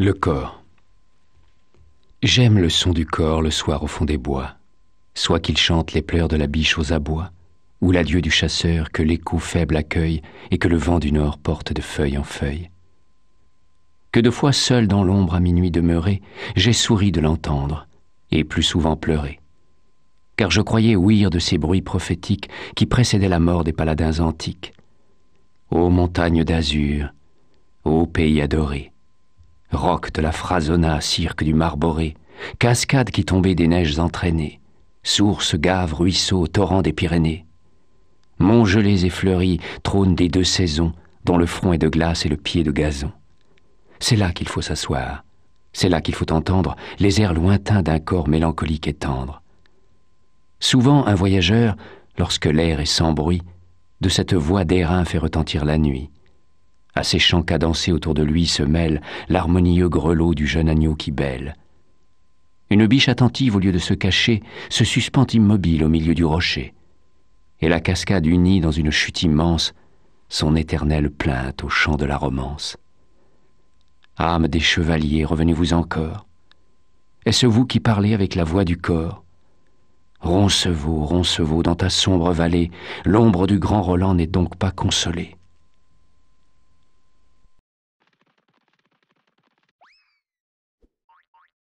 Le corps. J'aime le son du corps le soir au fond des bois, soit qu'il chante les pleurs de la biche aux abois, ou l'adieu du chasseur que l'écho faible accueille et que le vent du nord porte de feuille en feuille. Que de fois seul dans l'ombre à minuit demeuré, j'ai souri de l'entendre, et plus souvent pleuré. Car je croyais ouïr de ces bruits prophétiques qui précédaient la mort des paladins antiques. Ô montagne d'azur, ô pays adoré, Roc de la Frasona, cirque du Marboré, cascade qui tombait des neiges entraînées, source, gave ruisseau, torrent des Pyrénées. Monts gelés et fleuris trône des deux saisons, dont le front est de glace et le pied de gazon. C'est là qu'il faut s'asseoir, c'est là qu'il faut entendre les airs lointains d'un corps mélancolique et tendre. Souvent, un voyageur, lorsque l'air est sans bruit, de cette voix d'airain fait retentir la nuit. À ses chants cadencés autour de lui se mêle l'harmonieux grelot du jeune agneau qui bêle. Une biche attentive, au lieu de se cacher, se suspend immobile au milieu du rocher. Et la cascade unit dans une chute immense son éternelle plainte au chant de la romance. Âme des chevaliers, revenez-vous encore. Est-ce vous qui parlez avec la voix du corps Roncevaux, Roncevaux, dans ta sombre vallée, l'ombre du grand Roland n'est donc pas consolée.